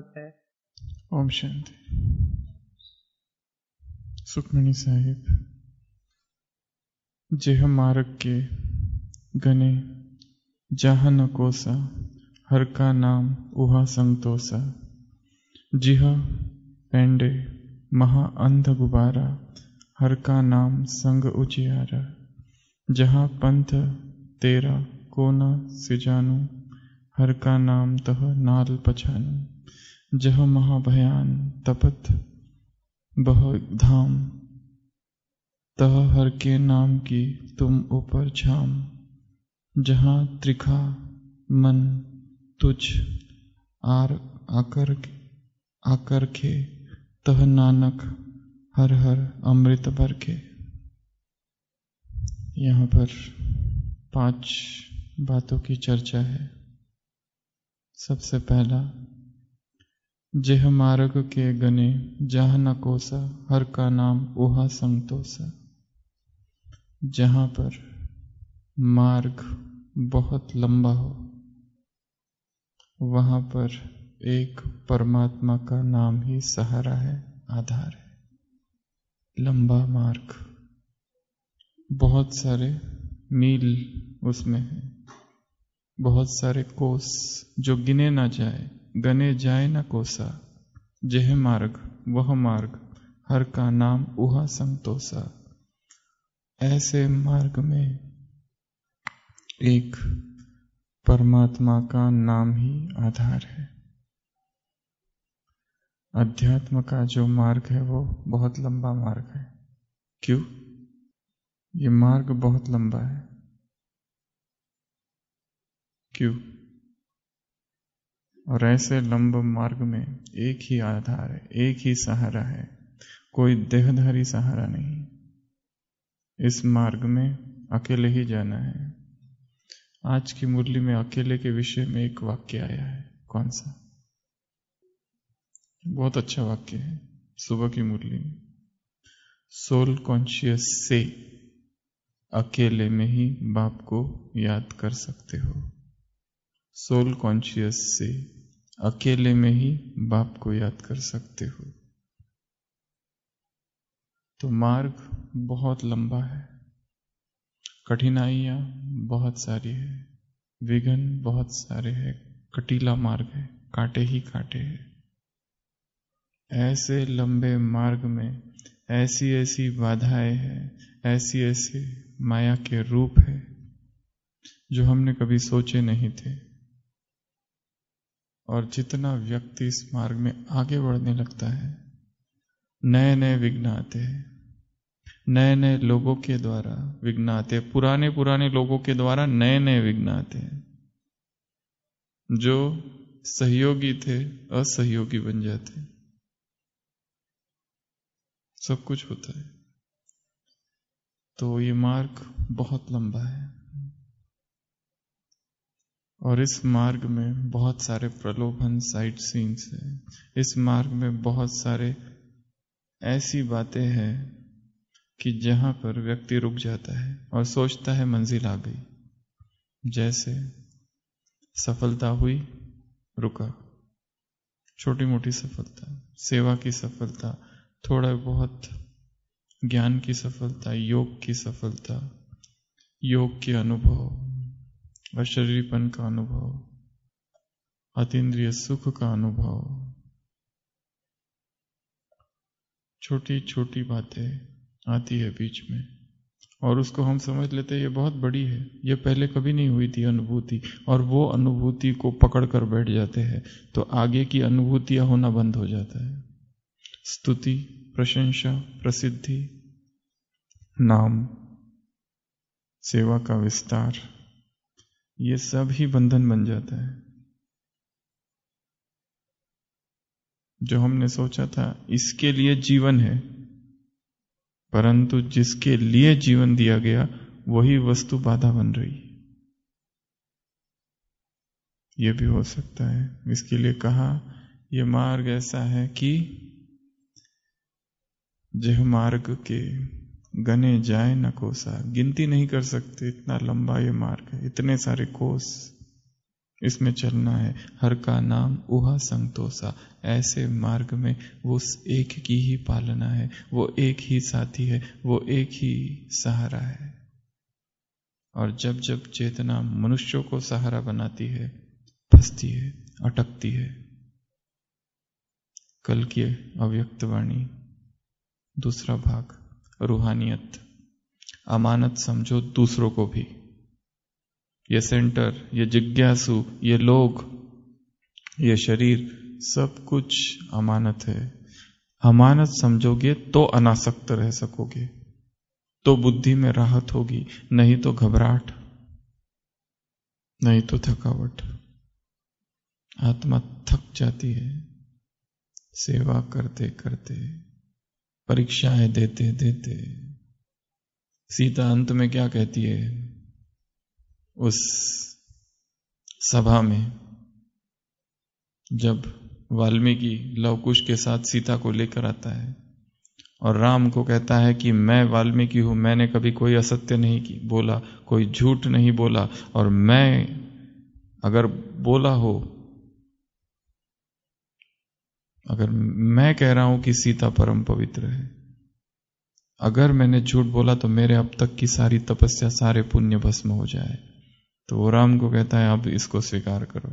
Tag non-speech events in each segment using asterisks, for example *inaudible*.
है ओम शांति सुखमणि साहिब जेह मार्ग के गने जहा न कोसा हर का नाम उहा संतोषा जिह पेंडे महा अंध गुबारा हर का नाम संग उजियारा जहाँ पंथ तेरा कोना सिजानु हर का नाम तह नाल पछानू जह महाभयान तपत बह धाम तह हर के नाम की तुम ऊपर छाम जहाँ त्रिखा मन तुझ आर आकर आकर के तह नानक हर हर अमृत भर के यहाँ पर पांच बातों की चर्चा है सबसे पहला जेह मार्ग के गने जहाँ न कोसा हर का नाम उहा संतोषा जहाँ पर मार्ग बहुत लंबा हो वहाँ पर एक परमात्मा का नाम ही सहारा है आधार है लंबा मार्ग बहुत सारे मील उसमें है बहुत सारे कोस जो गिने ना जाए गने जाए न कोसा जह मार्ग वह मार्ग हर का नाम उहा संतोषा ऐसे मार्ग में एक परमात्मा का नाम ही आधार है अध्यात्म का जो मार्ग है वो बहुत लंबा मार्ग है क्यों ये मार्ग बहुत लंबा है क्यों और ऐसे लंब मार्ग में एक ही आधार है एक ही सहारा है कोई देहधारी सहारा नहीं इस मार्ग में अकेले ही जाना है आज की मुरली में अकेले के विषय में एक वाक्य आया है कौन सा बहुत अच्छा वाक्य है सुबह की मुरली में सोल कॉन्शियस से अकेले में ही बाप को याद कर सकते हो सोल कॉन्शियस से अकेले में ही बाप को याद कर सकते हो तो मार्ग बहुत लंबा है कठिनाइयां बहुत सारी है विघन बहुत सारे है कटीला मार्ग है काटे ही काटे है ऐसे लंबे मार्ग में ऐसी ऐसी बाधाएं हैं ऐसी ऐसी माया के रूप है जो हमने कभी सोचे नहीं थे और जितना व्यक्ति इस मार्ग में आगे बढ़ने लगता है नए नए विघ्न आते हैं नए नए लोगों के द्वारा विघ्न आते हैं पुराने पुराने लोगों के द्वारा नए नए विघ्न आते हैं जो सहयोगी थे असहयोगी बन जाते सब कुछ होता है तो ये मार्ग बहुत लंबा है और इस मार्ग में बहुत सारे प्रलोभन साइड सीन्स हैं इस मार्ग में बहुत सारे ऐसी बातें हैं कि जहाँ पर व्यक्ति रुक जाता है और सोचता है मंजिल आ गई जैसे सफलता हुई रुका छोटी मोटी सफलता सेवा की सफलता थोड़ा बहुत ज्ञान की सफलता योग की सफलता योग के अनुभव अशरीरपन का अनुभव अतीन्द्रिय सुख का अनुभव छोटी छोटी बातें आती है बीच में और उसको हम समझ लेते हैं ये बहुत बड़ी है ये पहले कभी नहीं हुई थी अनुभूति और वो अनुभूति को पकड़ कर बैठ जाते हैं तो आगे की अनुभूतियां होना बंद हो जाता है स्तुति प्रशंसा प्रसिद्धि नाम सेवा का विस्तार ये सब ही बंधन बन जाता है जो हमने सोचा था इसके लिए जीवन है परंतु जिसके लिए जीवन दिया गया वही वस्तु बाधा बन रही ये भी हो सकता है इसके लिए कहा यह मार्ग ऐसा है कि जह मार्ग के गने जाए न कोसा गिनती नहीं कर सकते इतना लंबा ये मार्ग है इतने सारे कोस इसमें चलना है हर का नाम उहा संतोषा ऐसे मार्ग में वो एक की ही पालना है वो एक ही साथी है वो एक ही सहारा है और जब जब चेतना मनुष्यों को सहारा बनाती है फंसती है अटकती है कल की अव्यक्तवाणी दूसरा भाग रूहानियत अमानत समझो दूसरों को भी ये सेंटर ये जिज्ञासु ये लोग ये शरीर सब कुछ अमानत है अमानत समझोगे तो अनासक्त रह सकोगे तो बुद्धि में राहत होगी नहीं तो घबराहट नहीं तो थकावट आत्मा थक जाती है सेवा करते करते परीक्षाएं देते देते सीता अंत में क्या कहती है उस सभा में जब वाल्मीकि लवकुश के साथ सीता को लेकर आता है और राम को कहता है कि मैं वाल्मीकि हूं मैंने कभी कोई असत्य नहीं की बोला कोई झूठ नहीं बोला और मैं अगर बोला हो अगर मैं कह रहा हूं कि सीता परम पवित्र है अगर मैंने झूठ बोला तो मेरे अब तक की सारी तपस्या सारे पुण्य भस्म हो जाए तो वो राम को कहता है अब इसको स्वीकार करो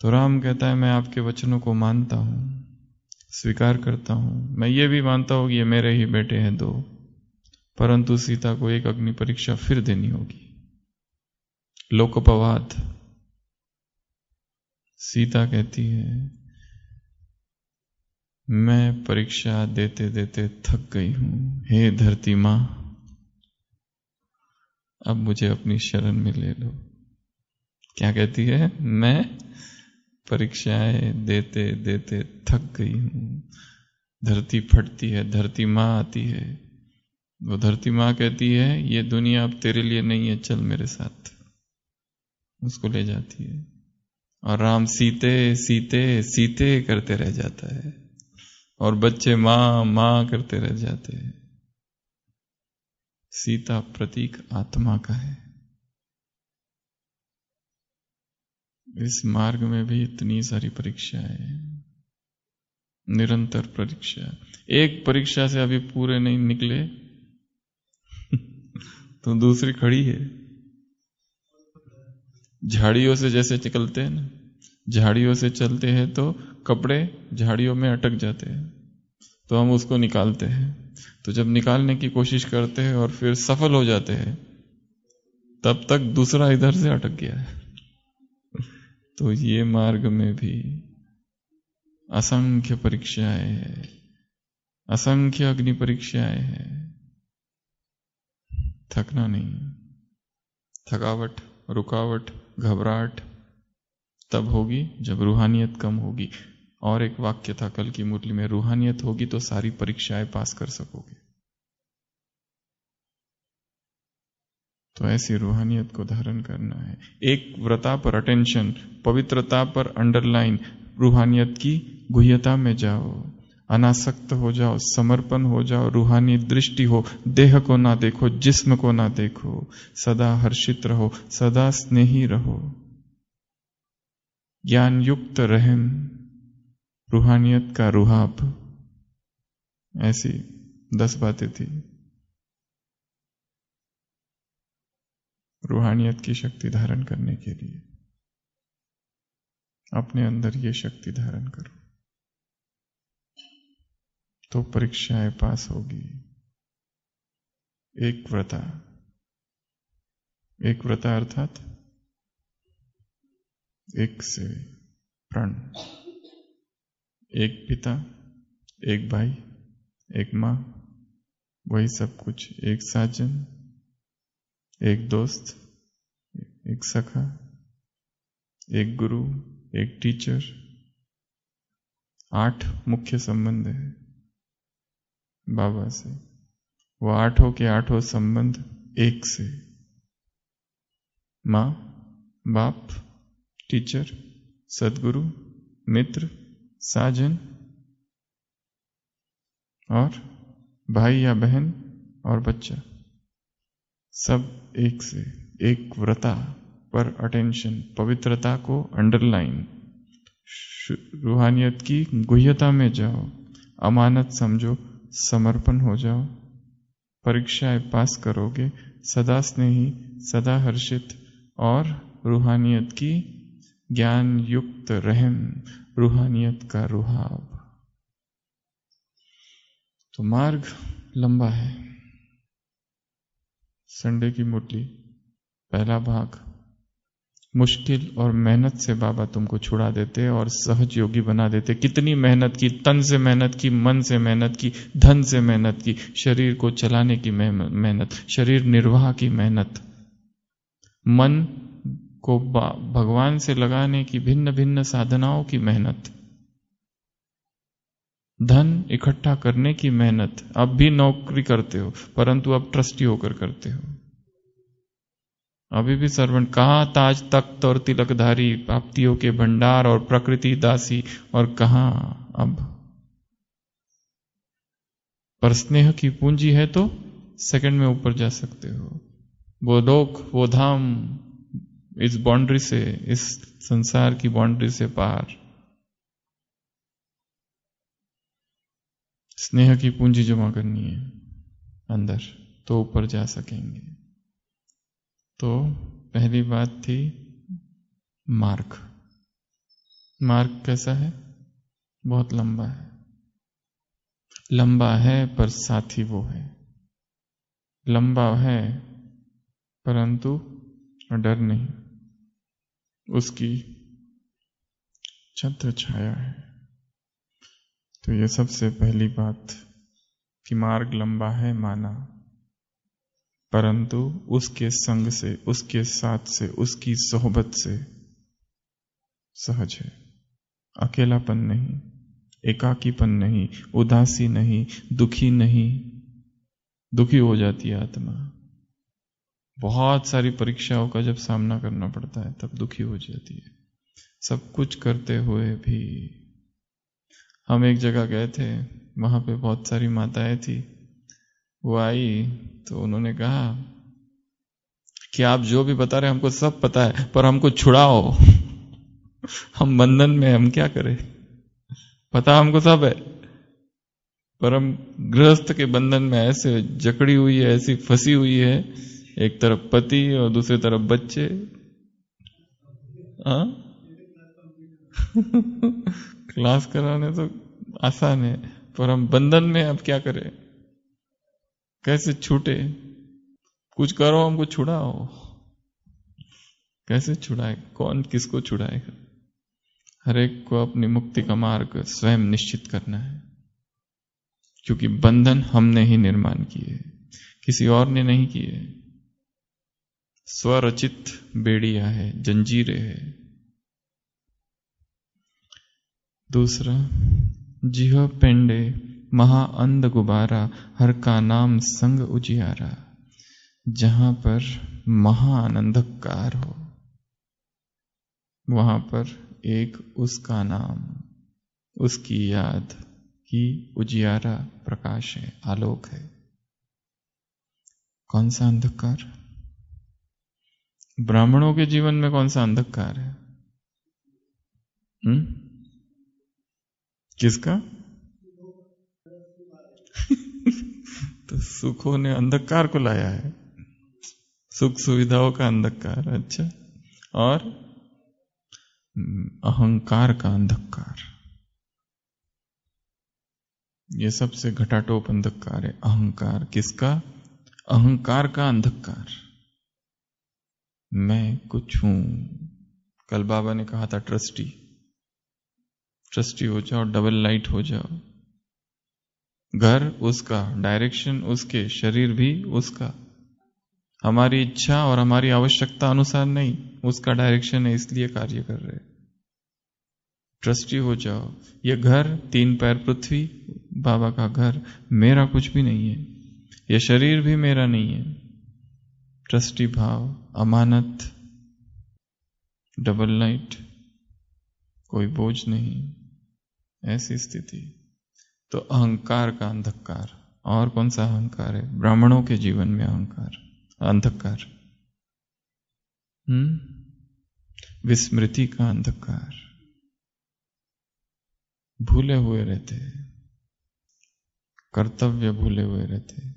तो राम कहता है मैं आपके वचनों को मानता हूं स्वीकार करता हूं मैं ये भी मानता हूं कि ये मेरे ही बेटे हैं दो परंतु सीता को एक अग्नि परीक्षा फिर देनी होगी लोकपवाद सीता कहती है मैं परीक्षा देते देते थक गई हूं हे धरती मां अब मुझे अपनी शरण में ले लो क्या कहती है मैं परीक्षाएं देते देते थक गई हूं धरती फटती है धरती मां आती है वो धरती मां कहती है ये दुनिया अब तेरे लिए नहीं है चल मेरे साथ उसको ले जाती है और राम सीते सीते सीते करते रह जाता है और बच्चे मां मां करते रह जाते हैं सीता प्रतीक आत्मा का है इस मार्ग में भी इतनी सारी परीक्षाएं है निरंतर परीक्षा एक परीक्षा से अभी पूरे नहीं निकले *laughs* तो दूसरी खड़ी है झाड़ियों से जैसे चलते हैं ना झाड़ियों से चलते हैं तो कपड़े झाड़ियों में अटक जाते हैं तो हम उसको निकालते हैं तो जब निकालने की कोशिश करते हैं और फिर सफल हो जाते हैं तब तक दूसरा इधर से अटक गया है *laughs* तो ये मार्ग में भी असंख्य परीक्षाएं हैं असंख्य अग्नि परीक्षाएं हैं थकना नहीं थकावट रुकावट घबराहट तब होगी जब रूहानियत कम होगी और एक वाक्य था कल की मुरली में रूहानियत होगी तो सारी परीक्षाएं पास कर सकोगे तो ऐसी रूहानियत को धारण करना है एक व्रता पर अटेंशन पवित्रता पर अंडरलाइन रूहानियत की गुह्यता में जाओ अनासक्त हो जाओ समर्पण हो जाओ रूहानी दृष्टि हो देह को ना देखो जिस्म को ना देखो सदा हर्षित रहो सदा स्नेही रहो ज्ञान युक्त रहम रूहानियत का रूहाब ऐसी दस बातें थी रूहानियत की शक्ति धारण करने के लिए अपने अंदर ये शक्ति धारण करो तो परीक्षाएं पास होगी एक व्रता एक व्रता अर्थात एक से प्रण एक पिता एक भाई एक माँ वही सब कुछ एक साजन एक दोस्त एक सखा एक गुरु एक टीचर आठ मुख्य संबंध है बाबा से वो आठों के आठों संबंध एक से माँ बाप टीचर सदगुरु मित्र साजन और भाई या बहन और बच्चा सब एक से एक व्रता पर अटेंशन पवित्रता को अंडरलाइन रूहानियत की गुह्यता में जाओ अमानत समझो समर्पण हो जाओ परीक्षाएं पास करोगे सदा स्नेही सदा हर्षित और रूहानियत की ज्ञान युक्त रहम रूहानियत का रुहाब तो मार्ग लंबा है संडे की मुरली पहला भाग मुश्किल और मेहनत से बाबा तुमको छुड़ा देते और सहज योगी बना देते कितनी मेहनत की तन से मेहनत की मन से मेहनत की धन से मेहनत की शरीर को चलाने की मेहनत शरीर निर्वाह की मेहनत मन को भगवान से लगाने की भिन्न भिन्न साधनाओं की मेहनत धन इकट्ठा करने की मेहनत अब भी नौकरी करते हो परंतु अब ट्रस्टी होकर करते हो अभी भी सर्वेंट कहा ताज तख्त और तिलकधारी प्राप्तियों के भंडार और प्रकृति दासी और कहा अब पर स्नेह की पूंजी है तो सेकंड में ऊपर जा सकते हो वो लोक वो धाम इस बाउंड्री से इस संसार की बाउंड्री से बाहर स्नेह की पूंजी जमा करनी है अंदर तो ऊपर जा सकेंगे तो पहली बात थी मार्ग मार्ग कैसा है बहुत लंबा है लंबा है पर साथी वो है लंबा है परंतु डर नहीं उसकी छत्र छाया है तो यह सबसे पहली बात कि मार्ग लंबा है माना परंतु उसके संग से उसके साथ से उसकी सोहबत से सहज है अकेलापन नहीं एकाकीपन नहीं उदासी नहीं दुखी नहीं दुखी हो जाती है आत्मा बहुत सारी परीक्षाओं का जब सामना करना पड़ता है तब दुखी हो जाती है सब कुछ करते हुए भी हम एक जगह गए थे वहां पे बहुत सारी माताएं थी वो आई तो उन्होंने कहा कि आप जो भी बता रहे हमको सब पता है पर हमको छुड़ाओ हम बंधन में हम क्या करें पता हमको सब है पर हम गृहस्थ के बंधन में ऐसे जकड़ी हुई है ऐसी फंसी हुई है एक तरफ पति और दूसरी तरफ बच्चे आ? हाँ? *laughs* क्लास कराने तो आसान है पर हम बंधन में अब क्या करें कैसे छूटे कुछ करो हमको छुड़ाओ कैसे छुड़ाए कौन किसको छुड़ाएगा हर एक को अपनी मुक्ति का मार्ग स्वयं निश्चित करना है क्योंकि बंधन हमने ही निर्माण किए किसी और ने नहीं किए स्वरचित बेड़िया है जंजीरे है दूसरा जिह पेंडे महाअंध गुबारा हर का नाम संग उजियारा जहां पर महाआनंदकार हो वहां पर एक उसका नाम उसकी याद ही उजियारा प्रकाश है आलोक है कौन सा अंधकार ब्राह्मणों के जीवन में कौन सा अंधकार है हुँ? हम्म? किसका *laughs* तो सुखों ने अंधकार को लाया है सुख सुविधाओं का अंधकार अच्छा और अहंकार का अंधकार ये सबसे घटाटोप अंधकार है अहंकार किसका अहंकार का अंधकार मैं कुछ हूं कल बाबा ने कहा था ट्रस्टी ट्रस्टी हो जाओ डबल लाइट हो जाओ घर उसका डायरेक्शन उसके शरीर भी उसका हमारी इच्छा और हमारी आवश्यकता अनुसार नहीं उसका डायरेक्शन है इसलिए कार्य कर रहे ट्रस्टी हो जाओ ये घर तीन पैर पृथ्वी बाबा का घर मेरा कुछ भी नहीं है यह शरीर भी मेरा नहीं है ट्रस्टी भाव अमानत डबल लाइट कोई बोझ नहीं ऐसी स्थिति तो अहंकार का अंधकार और कौन सा अहंकार है ब्राह्मणों के जीवन में अहंकार अंधकार हम्म विस्मृति का अंधकार भूले हुए रहते कर्तव्य भूले हुए रहते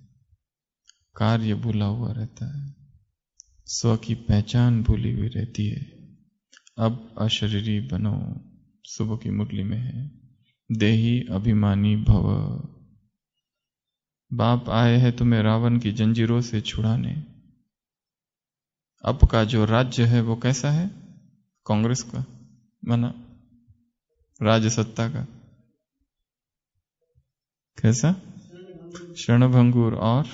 कार्य भूला हुआ रहता है स्व की पहचान भूली हुई रहती है अब अशरीरी बनो सुबह की मुरली में है देही अभिमानी भव बाप आए हैं तुम्हें रावण की जंजीरों से छुड़ाने अब का जो राज्य है वो कैसा है कांग्रेस का माना राज्य सत्ता का कैसा शरणभंगुर और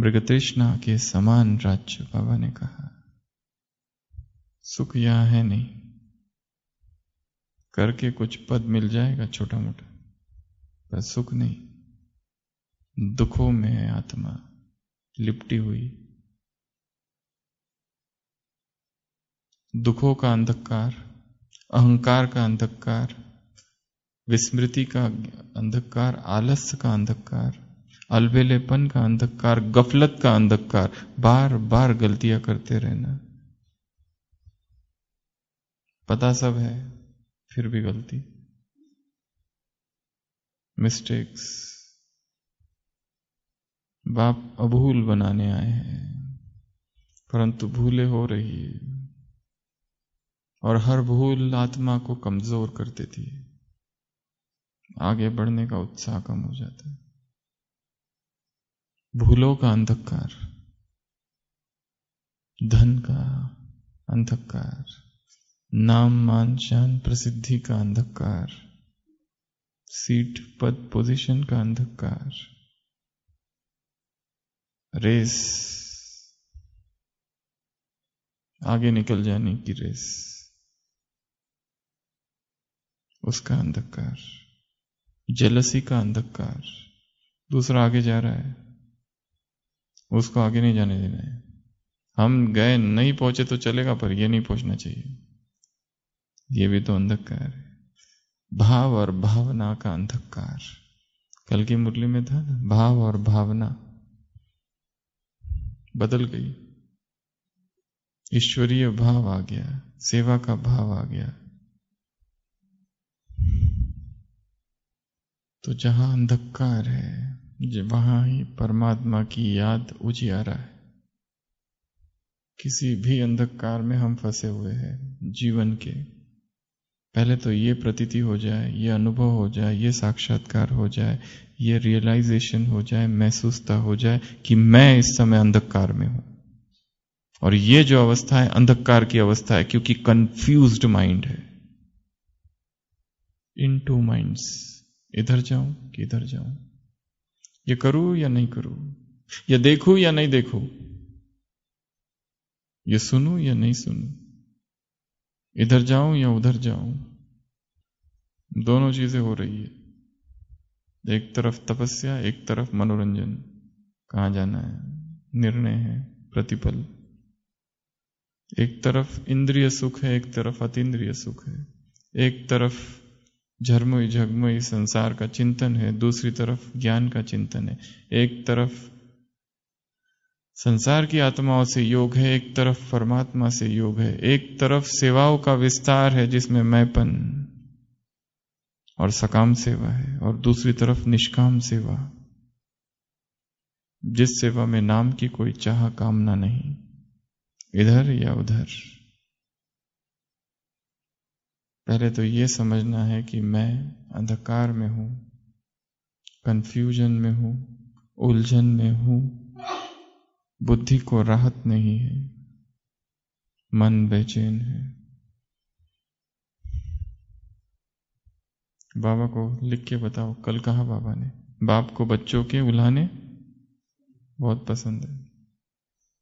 मृगतृष्णा के समान राज्य बाबा ने कहा सुख यहां है नहीं करके कुछ पद मिल जाएगा छोटा मोटा पर सुख नहीं दुखों में है आत्मा लिपटी हुई दुखों का अंधकार अहंकार का अंधकार विस्मृति का अंधकार आलस्य का अंधकार अलबेलेपन का अंधकार गफलत का अंधकार बार बार गलतियां करते रहना पता सब है फिर भी गलती मिस्टेक्स बाप अभूल बनाने आए हैं परंतु भूले हो रही है और हर भूल आत्मा को कमजोर कर देती है आगे बढ़ने का उत्साह कम हो जाता है भूलों का अंधकार धन का अंधकार नाम मान शान प्रसिद्धि का अंधकार सीट पद पोजीशन का अंधकार रेस आगे निकल जाने की रेस उसका अंधकार जलसी का अंधकार दूसरा आगे जा रहा है उसको आगे नहीं जाने देना है हम गए नहीं पहुंचे तो चलेगा पर ये नहीं पहुंचना चाहिए ये भी तो अंधकार है भाव और भावना का अंधकार कल की मुरली में था ना भाव और भावना बदल गई ईश्वरीय भाव आ गया सेवा का भाव आ गया तो जहां अंधकार है वहां ही परमात्मा की याद उजियारा है किसी भी अंधकार में हम फंसे हुए हैं जीवन के पहले तो ये प्रतीति हो जाए ये अनुभव हो जाए ये साक्षात्कार हो जाए ये रियलाइजेशन हो जाए महसूसता हो जाए कि मैं इस समय अंधकार में हूं और ये जो अवस्था है अंधकार की अवस्था है क्योंकि कंफ्यूज माइंड है इन टू माइंड्स इधर जाऊं कि इधर जाऊं ये करूं या नहीं करूं ये देखूं या नहीं देखूं ये सुनूं या नहीं सुनूं इधर जाऊं या उधर जाऊं दोनों चीजें हो रही है एक तरफ तपस्या एक तरफ मनोरंजन कहा जाना है निर्णय है प्रतिपल एक तरफ इंद्रिय सुख है एक तरफ अतीन्द्रिय सुख है एक तरफ झरमुई झगमुई संसार का चिंतन है दूसरी तरफ ज्ञान का चिंतन है एक तरफ संसार की आत्माओं से योग है एक तरफ परमात्मा से योग है एक तरफ सेवाओं का विस्तार है जिसमें मैपन और सकाम सेवा है और दूसरी तरफ निष्काम सेवा जिस सेवा में नाम की कोई चाह कामना नहीं इधर या उधर पहले तो ये समझना है कि मैं अंधकार में हूं कंफ्यूजन में हूं उलझन में हूं बुद्धि को राहत नहीं है मन बेचैन है बाबा को लिख के बताओ कल कहा बाबा ने बाप को बच्चों के उल्हाने बहुत पसंद है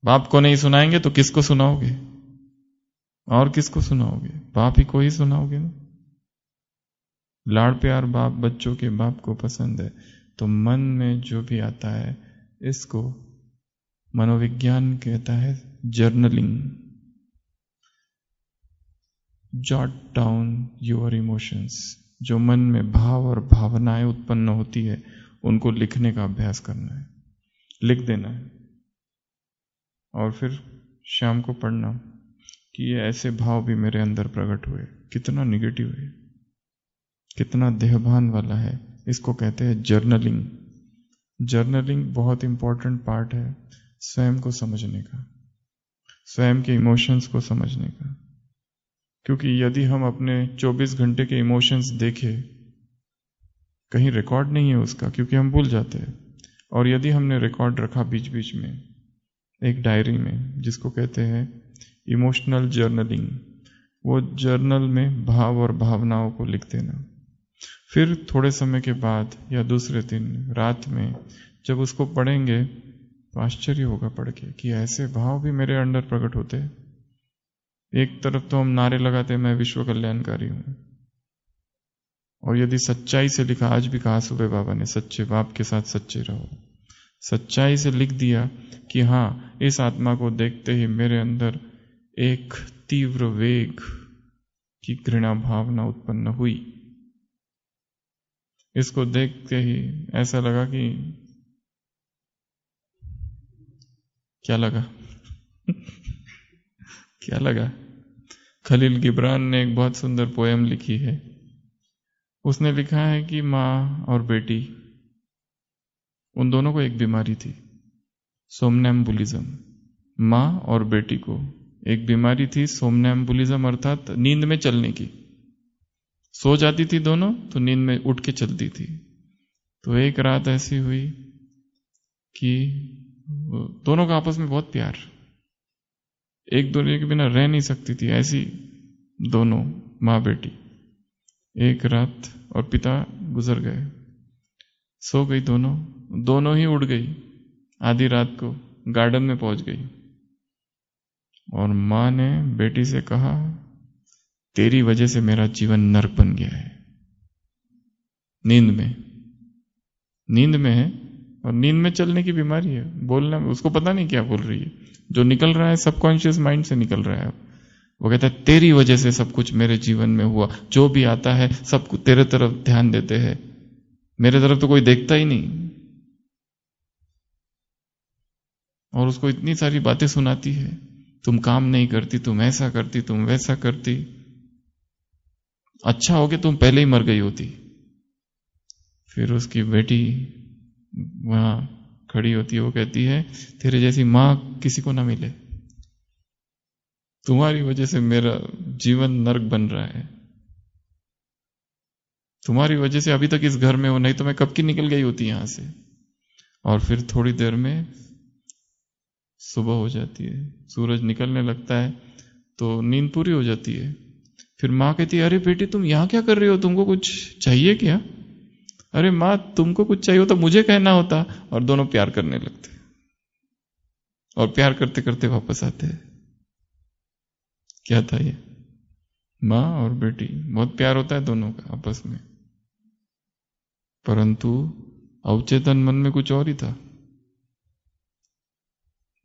बाप को नहीं सुनाएंगे तो किसको सुनाओगे और किसको सुनाओगे बाप ही को ही सुनाओगे ना लाड़ प्यार बाप बच्चों के बाप को पसंद है तो मन में जो भी आता है इसको मनोविज्ञान कहता है journaling jot down your emotions जो मन में भाव और भावनाएं उत्पन्न होती है उनको लिखने का अभ्यास करना है लिख देना है और फिर शाम को पढ़ना कि ये ऐसे भाव भी मेरे अंदर प्रकट हुए कितना निगेटिव है कितना देहभान वाला है इसको कहते हैं जर्नलिंग जर्नलिंग बहुत इंपॉर्टेंट पार्ट है स्वयं को समझने का स्वयं के इमोशंस को समझने का क्योंकि यदि हम अपने 24 घंटे के इमोशंस देखें कहीं रिकॉर्ड नहीं है उसका क्योंकि हम भूल जाते हैं और यदि हमने रिकॉर्ड रखा बीच बीच में एक डायरी में जिसको कहते हैं इमोशनल जर्नलिंग वो जर्नल में भाव और भावनाओं को लिख देना फिर थोड़े समय के बाद या दूसरे दिन रात में जब उसको पढ़ेंगे तो आश्चर्य होगा पढ़ के कि ऐसे भाव भी मेरे अंडर प्रकट होते एक तरफ तो हम नारे लगाते मैं विश्व कल्याणकारी हूं और यदि सच्चाई से लिखा आज भी कहा सुबह बाबा ने सच्चे बाप के साथ सच्चे रहो सच्चाई से लिख दिया कि हाँ इस आत्मा को देखते ही मेरे अंदर एक तीव्र वेग की घृणा भावना उत्पन्न हुई इसको देखते ही ऐसा लगा कि क्या लगा *laughs* क्या लगा खलील गिब्रान ने एक बहुत सुंदर पोएम लिखी है उसने लिखा है कि माँ और बेटी उन दोनों को एक बीमारी थी सोमनेम्बुलिज्म माँ और बेटी को एक बीमारी थी सोमनेम्बुलिज्म अर्थात नींद में चलने की सो जाती थी दोनों तो नींद में उठ के चलती थी तो एक रात ऐसी हुई कि दोनों का आपस में बहुत प्यार एक दूसरे के बिना रह नहीं सकती थी ऐसी दोनों माँ बेटी एक रात और पिता गुजर गए सो गई दोनों दोनों ही उड़ गई आधी रात को गार्डन में पहुंच गई और मां ने बेटी से कहा तेरी वजह से मेरा जीवन नरक बन गया है नींद में नींद में है और नींद में चलने की बीमारी है बोलना उसको पता नहीं क्या बोल रही है जो निकल रहा है सबकॉन्शियस माइंड से निकल रहा है वो कहता है तेरी वजह से सब कुछ मेरे जीवन में हुआ जो भी आता है सब कुछ तेरे तरफ ध्यान देते हैं मेरे तरफ तो कोई देखता ही नहीं और उसको इतनी सारी बातें सुनाती है तुम काम नहीं करती तुम ऐसा करती तुम वैसा करती अच्छा हो गया तुम पहले ही मर गई होती फिर उसकी बेटी वहां खड़ी होती है वो कहती है तेरे जैसी मां किसी को ना मिले तुम्हारी वजह से मेरा जीवन नरक बन रहा है तुम्हारी वजह से अभी तक इस घर में हो नहीं तो मैं कब की निकल गई होती यहां से और फिर थोड़ी देर में सुबह हो जाती है सूरज निकलने लगता है तो नींद पूरी हो जाती है फिर माँ कहती है अरे बेटी तुम यहाँ क्या कर रही हो तुमको कुछ चाहिए क्या अरे माँ तुमको कुछ चाहिए होता मुझे कहना होता और दोनों प्यार करने लगते और प्यार करते करते वापस आते हैं क्या था ये माँ और बेटी बहुत प्यार होता है दोनों का आपस में परंतु अवचेतन मन में कुछ और ही था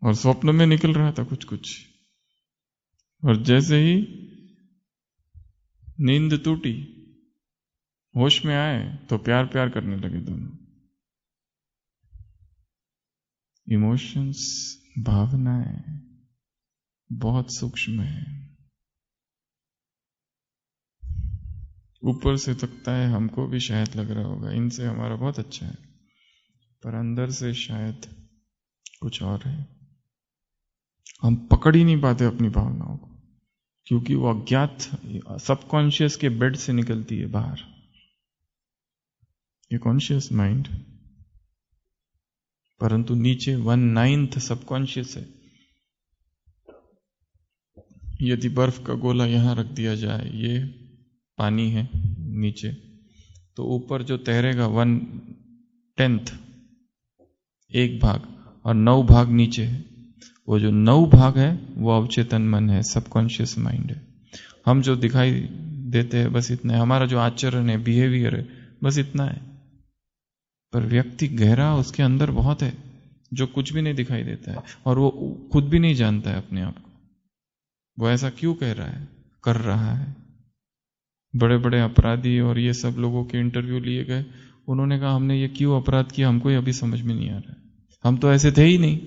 और स्वप्न में निकल रहा था कुछ कुछ और जैसे ही नींद टूटी होश में आए तो प्यार प्यार करने लगे दोनों इमोशंस भावनाएं बहुत सूक्ष्म है ऊपर से तकता है हमको भी शायद लग रहा होगा इनसे हमारा बहुत अच्छा है पर अंदर से शायद कुछ और है हम पकड़ ही नहीं पाते अपनी भावनाओं को क्योंकि वो अज्ञात सबकॉन्शियस के बेड से निकलती है बाहर ये कॉन्शियस माइंड परंतु नीचे वन नाइन्थ सबकॉन्शियस है यदि बर्फ का गोला यहां रख दिया जाए ये पानी है नीचे तो ऊपर जो तैरेगा वन टेंथ एक भाग और नौ भाग नीचे है वो जो नौ भाग है वो अवचेतन मन है सबकॉन्शियस माइंड है हम जो दिखाई देते हैं बस इतना है हमारा जो आचरण है बिहेवियर है बस इतना है पर व्यक्ति गहरा उसके अंदर बहुत है जो कुछ भी नहीं दिखाई देता है और वो खुद भी नहीं जानता है अपने आप को वो ऐसा क्यों कह रहा है कर रहा है बड़े बड़े अपराधी और ये सब लोगों के इंटरव्यू लिए गए उन्होंने कहा हमने ये क्यों अपराध किया हमको ये अभी समझ में नहीं आ रहा है हम तो ऐसे थे ही नहीं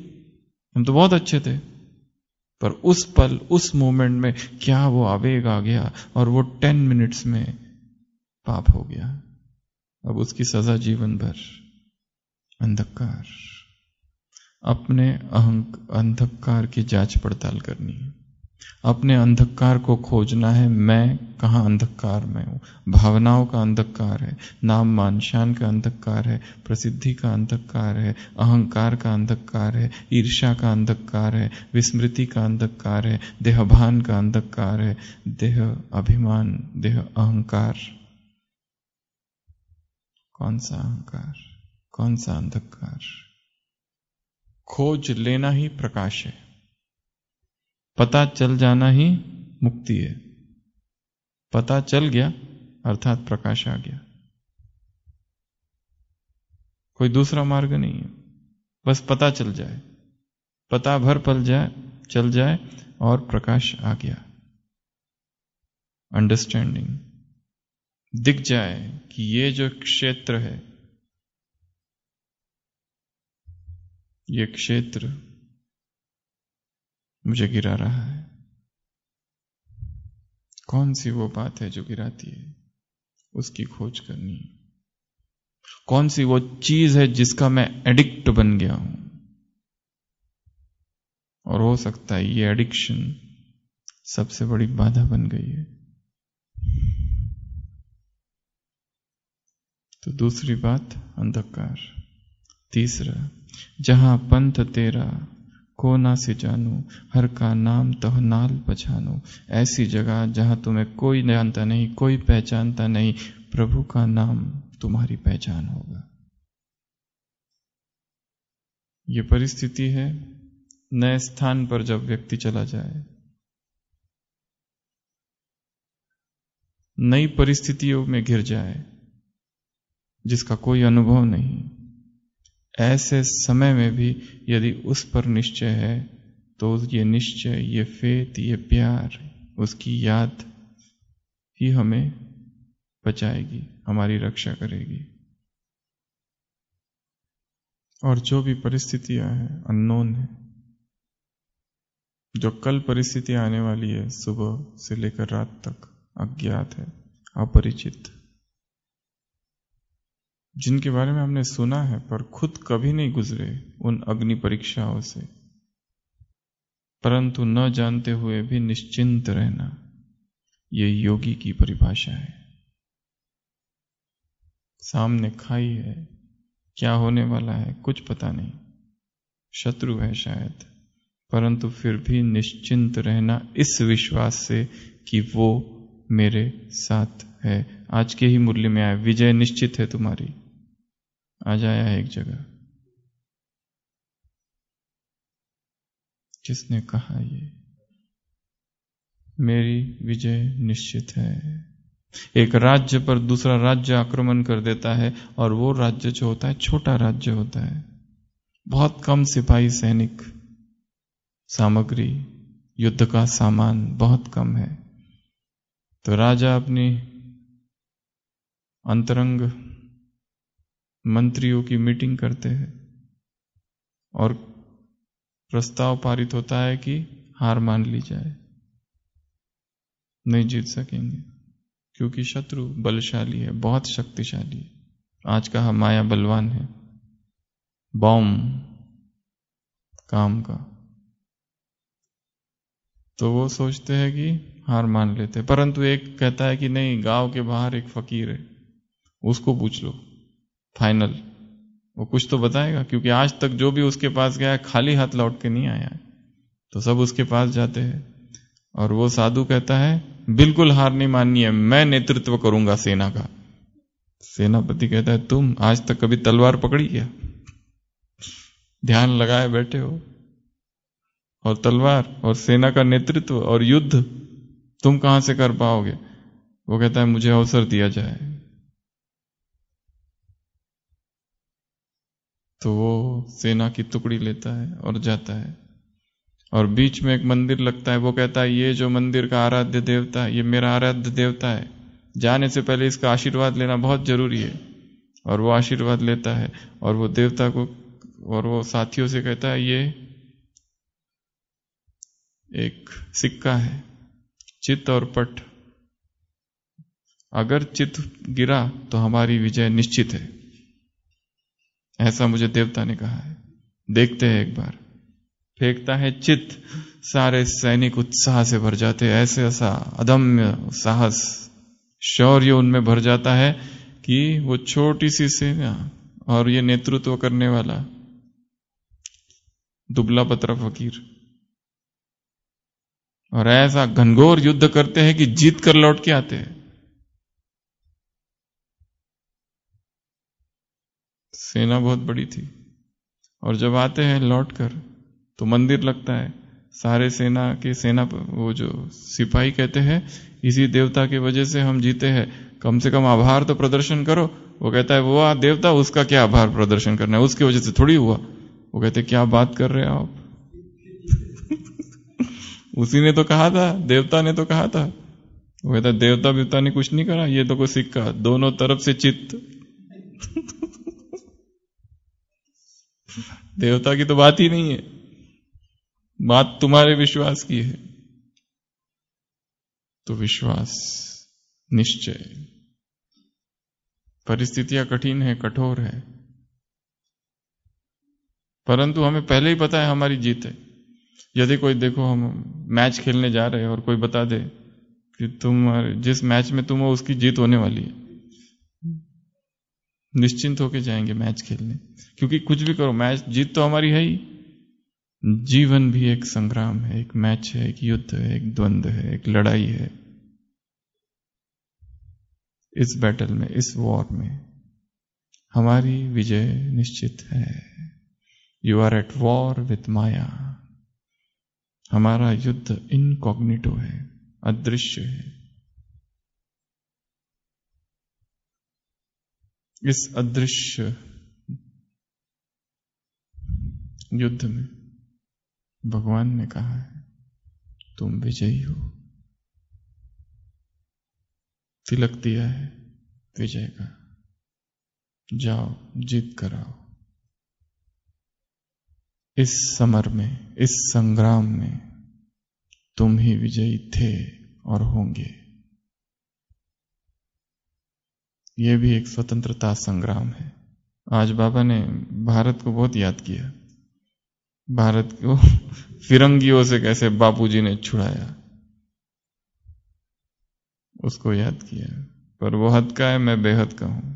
हम तो बहुत अच्छे थे पर उस पल उस मोमेंट में क्या वो आवेग आ गया और वो टेन मिनट्स में पाप हो गया अब उसकी सजा जीवन भर अंधकार अपने अहंक अंधकार की जांच पड़ताल करनी है अपने अंधकार को खोजना है मैं कहाँ अंधकार में हूँ भावनाओं का अंधकार है नाम मानशान का अंधकार है प्रसिद्धि का अंधकार है अहंकार का अंधकार है ईर्षा का अंधकार है विस्मृति का अंधकार है देहभान का अंधकार है देह अभिमान देह अहंकार कौन सा अहंकार कौन सा अंधकार खोज लेना ही प्रकाश है पता चल जाना ही मुक्ति है पता चल गया अर्थात प्रकाश आ गया कोई दूसरा मार्ग नहीं है बस पता चल जाए पता भर पल जाए चल जाए और प्रकाश आ गया अंडरस्टैंडिंग दिख जाए कि ये जो क्षेत्र है ये क्षेत्र मुझे गिरा रहा है कौन सी वो बात है जो गिराती है उसकी खोज करनी है कौन सी वो चीज है जिसका मैं एडिक्ट बन गया हूं और हो सकता है ये एडिक्शन सबसे बड़ी बाधा बन गई है तो दूसरी बात अंधकार तीसरा जहां पंथ तेरा को ना से जानू हर का नाम नाल पछानू ऐसी जगह जहां तुम्हें कोई जानता नहीं कोई पहचानता नहीं प्रभु का नाम तुम्हारी पहचान होगा ये परिस्थिति है नए स्थान पर जब व्यक्ति चला जाए नई परिस्थितियों में घिर जाए जिसका कोई अनुभव नहीं ऐसे समय में भी यदि उस पर निश्चय है तो ये निश्चय ये फेत ये प्यार उसकी याद ही हमें बचाएगी हमारी रक्षा करेगी और जो भी परिस्थितियां हैं अननोन है जो कल परिस्थिति आने वाली है सुबह से लेकर रात तक अज्ञात है अपरिचित जिनके बारे में हमने सुना है पर खुद कभी नहीं गुजरे उन अग्नि परीक्षाओं से परंतु न जानते हुए भी निश्चिंत रहना ये योगी की परिभाषा है सामने खाई है क्या होने वाला है कुछ पता नहीं शत्रु है शायद परंतु फिर भी निश्चिंत रहना इस विश्वास से कि वो मेरे साथ है आज के ही मूल्य में आए विजय निश्चित है तुम्हारी आ जाया है एक जगह किसने कहा ये मेरी विजय निश्चित है एक राज्य पर दूसरा राज्य आक्रमण कर देता है और वो राज्य जो होता है छोटा राज्य होता है बहुत कम सिपाही सैनिक सामग्री युद्ध का सामान बहुत कम है तो राजा अपनी अंतरंग मंत्रियों की मीटिंग करते हैं और प्रस्ताव पारित होता है कि हार मान ली जाए नहीं जीत सकेंगे क्योंकि शत्रु बलशाली है बहुत शक्तिशाली है आज का माया बलवान है बॉम काम का तो वो सोचते हैं कि हार मान लेते परंतु एक कहता है कि नहीं गांव के बाहर एक फकीर है उसको पूछ लो फाइनल वो कुछ तो बताएगा क्योंकि आज तक जो भी उसके पास गया खाली हाथ लौट के नहीं आया तो सब उसके पास जाते हैं और वो साधु कहता है बिल्कुल हार नहीं माननी है मैं नेतृत्व करूंगा सेना का सेनापति कहता है तुम आज तक कभी तलवार पकड़ी क्या ध्यान लगाए बैठे हो और तलवार और सेना का नेतृत्व और युद्ध तुम कहां से कर पाओगे वो कहता है मुझे अवसर दिया जाए तो वो सेना की टुकड़ी लेता है और जाता है और बीच में एक मंदिर लगता है वो कहता है ये जो मंदिर का आराध्य देवता है ये मेरा आराध्य देवता है जाने से पहले इसका आशीर्वाद लेना बहुत जरूरी है और वो आशीर्वाद लेता है और वो देवता को और वो साथियों से कहता है ये एक सिक्का है चित्त और पट अगर चित्त गिरा तो हमारी विजय निश्चित है ऐसा मुझे देवता ने कहा है देखते हैं एक बार फेंकता है चित सारे सैनिक उत्साह से भर जाते ऐसे ऐसा अदम्य साहस शौर्य उनमें भर जाता है कि वो छोटी सी सेना और ये नेतृत्व करने वाला दुबला पतरा फकीर और ऐसा घनघोर युद्ध करते हैं कि जीत कर लौट के आते हैं सेना बहुत बड़ी थी और जब आते हैं लौट कर तो मंदिर लगता है सारे सेना के सेना वो जो सिपाही कहते हैं इसी देवता की वजह से हम जीते हैं कम से कम आभार तो प्रदर्शन करो वो कहता है वो आ देवता उसका क्या आभार प्रदर्शन करना है उसकी वजह से थोड़ी हुआ वो कहते क्या बात कर रहे हैं आप *laughs* उसी ने तो कहा था देवता ने तो कहा था वो कहता देवता देवता ने कुछ नहीं करा ये तो कोई सिक्का दोनों तरफ से चित्त *laughs* देवता की तो बात ही नहीं है बात तुम्हारे विश्वास की है तो विश्वास निश्चय परिस्थितियां कठिन है कठोर है परंतु हमें पहले ही पता है हमारी जीत है यदि कोई देखो हम मैच खेलने जा रहे हैं और कोई बता दे कि तुम जिस मैच में तुम हो उसकी जीत होने वाली है निश्चिंत होकर जाएंगे मैच खेलने क्योंकि कुछ भी करो मैच जीत तो हमारी है ही जीवन भी एक संग्राम है एक मैच है एक युद्ध है एक द्वंद्व है एक लड़ाई है इस बैटल में इस वॉर में हमारी विजय निश्चित है you are at war with maya हमारा युद्ध इनकॉग्निटो है अदृश्य है इस अदृश्य युद्ध में भगवान ने कहा है तुम विजयी हो तिलक दिया है विजय का जाओ जीत कर आओ इस समर में इस संग्राम में तुम ही विजयी थे और होंगे ये भी एक स्वतंत्रता संग्राम है आज बाबा ने भारत को बहुत याद किया भारत को *laughs* फिरंगियों से कैसे बापूजी ने छुड़ाया उसको याद किया पर वो हद का है मैं बेहद का हूं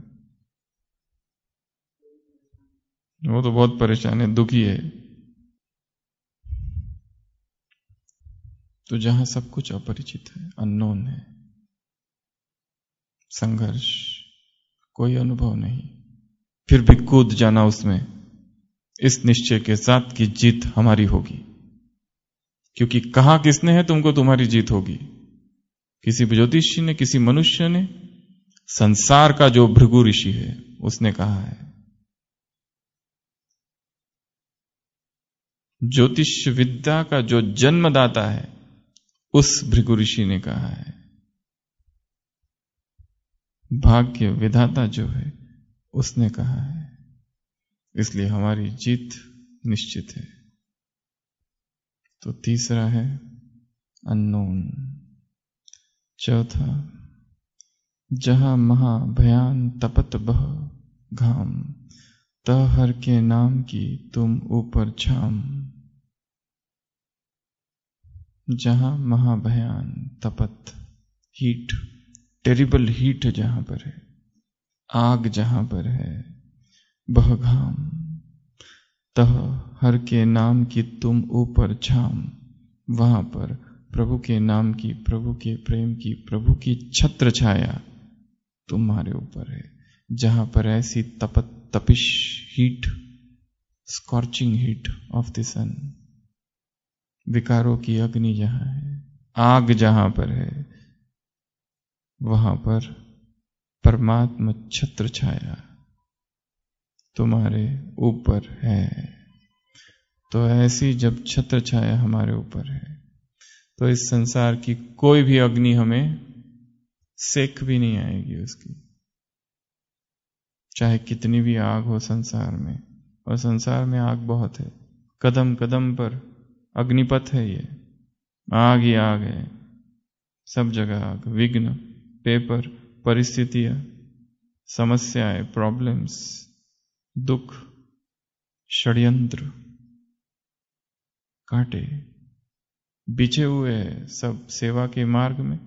वो तो बहुत परेशान है दुखी है तो जहां सब कुछ अपरिचित है अननोन है संघर्ष कोई अनुभव नहीं फिर भी कूद जाना उसमें इस निश्चय के साथ कि जीत हमारी होगी क्योंकि कहा किसने है तुमको तुम्हारी जीत होगी किसी ज्योतिषी ने किसी मनुष्य ने संसार का जो भृगु ऋषि है उसने कहा है ज्योतिष विद्या का जो जन्मदाता है उस भृगु ऋषि ने कहा है भाग्य विधाता जो है उसने कहा है इसलिए हमारी जीत निश्चित है तो तीसरा है अननोन चौथा जहा महा भयान तपत बह घाम तहर के नाम की तुम ऊपर छाम जहां महाभयान तपत हीट टेरिबल हीट जहां पर है आग जहां पर है बहघाम तह हर के नाम की तुम ऊपर छाम वहां पर प्रभु के नाम की प्रभु के प्रेम की प्रभु की छत्र छाया तुम्हारे ऊपर है जहां पर ऐसी तपत तपिश heat scorching heat of the sun विकारों की अग्नि जहां है आग जहां पर है वहां पर परमात्मा छत्र छाया तुम्हारे ऊपर है तो ऐसी जब छत्र छाया हमारे ऊपर है तो इस संसार की कोई भी अग्नि हमें सेक भी नहीं आएगी उसकी चाहे कितनी भी आग हो संसार में और संसार में आग बहुत है कदम कदम पर अग्निपथ है ये आग ही आग है सब जगह आग विघ्न पेपर परिस्थितियां समस्याएं प्रॉब्लम्स दुख षड्यंत्र काटे बिछे हुए हैं सब सेवा के मार्ग में